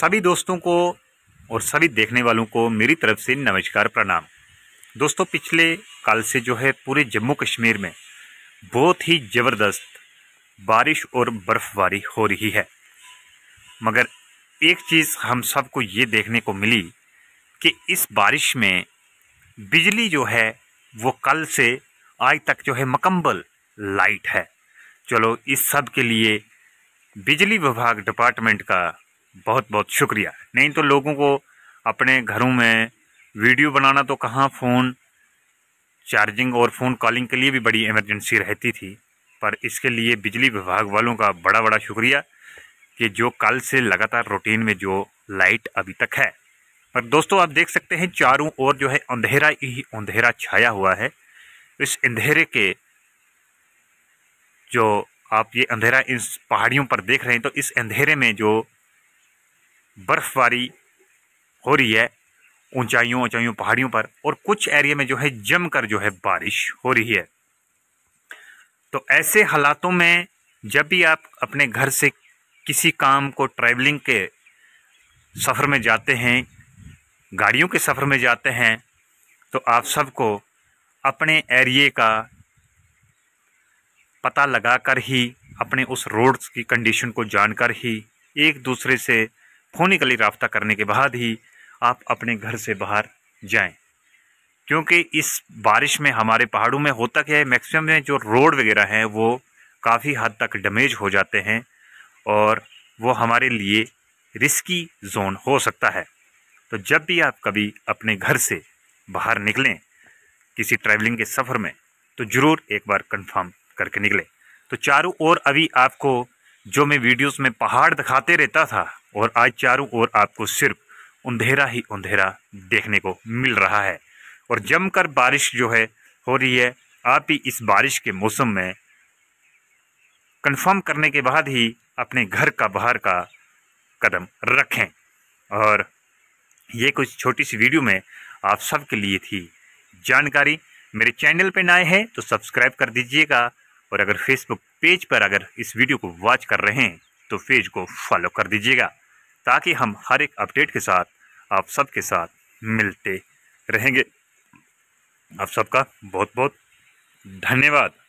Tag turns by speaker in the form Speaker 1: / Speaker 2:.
Speaker 1: सभी दोस्तों को और सभी देखने वालों को मेरी तरफ से नमस्कार प्रणाम दोस्तों पिछले कल से जो है पूरे जम्मू कश्मीर में बहुत ही ज़बरदस्त बारिश और बर्फ़बारी हो रही है मगर एक चीज़ हम सबको ये देखने को मिली कि इस बारिश में बिजली जो है वो कल से आज तक जो है मकम्बल लाइट है चलो इस सब के लिए बिजली विभाग डिपार्टमेंट का बहुत बहुत शुक्रिया नहीं तो लोगों को अपने घरों में वीडियो बनाना तो कहाँ फ़ोन चार्जिंग और फ़ोन कॉलिंग के लिए भी बड़ी इमरजेंसी रहती थी पर इसके लिए बिजली विभाग वालों का बड़ा बड़ा शुक्रिया कि जो कल से लगातार रूटीन में जो लाइट अभी तक है पर दोस्तों आप देख सकते हैं चारों ओर जो है अंधेरा ही अंधेरा छाया हुआ है इस अंधेरे के जो आप ये अंधेरा इस पहाड़ियों पर देख रहे हैं तो इस अंधेरे में जो बर्फ़बारी हो रही है ऊंचाइयों ऊंचाइयों पहाड़ियों पर और कुछ एरिया में जो है जम कर जो है बारिश हो रही है तो ऐसे हालातों में जब भी आप अपने घर से किसी काम को ट्रैवलिंग के सफ़र में जाते हैं गाड़ियों के सफ़र में जाते हैं तो आप सबको अपने एरिए का पता लगा कर ही अपने उस रोड्स की कंडीशन को जानकर ही एक दूसरे से फ़ोनिकली रबता करने के बाद ही आप अपने घर से बाहर जाएं क्योंकि इस बारिश में हमारे पहाड़ों में होता क्या है मैक्सिमम में जो रोड वगैरह हैं वो काफ़ी हद तक डैमेज हो जाते हैं और वो हमारे लिए रिस्की जोन हो सकता है तो जब भी आप कभी अपने घर से बाहर निकलें किसी ट्रैवलिंग के सफ़र में तो ज़रूर एक बार कंफर्म करके निकलें तो चारों ओर अभी आपको जो मैं वीडियोस में पहाड़ दिखाते रहता था और आज चारों ओर आपको सिर्फ अंधेरा ही अंधेरा देखने को मिल रहा है और जमकर बारिश जो है हो रही है आप ही इस बारिश के मौसम में कंफर्म करने के बाद ही अपने घर का बाहर का कदम रखें और ये कुछ छोटी सी वीडियो में आप सबके लिए थी जानकारी मेरे चैनल पर नए हैं तो सब्सक्राइब कर दीजिएगा और अगर फेसबुक पेज पर अगर इस वीडियो को वॉच कर रहे हैं तो पेज को फॉलो कर दीजिएगा ताकि हम हर एक अपडेट के साथ आप सबके साथ मिलते रहेंगे आप सबका बहुत बहुत धन्यवाद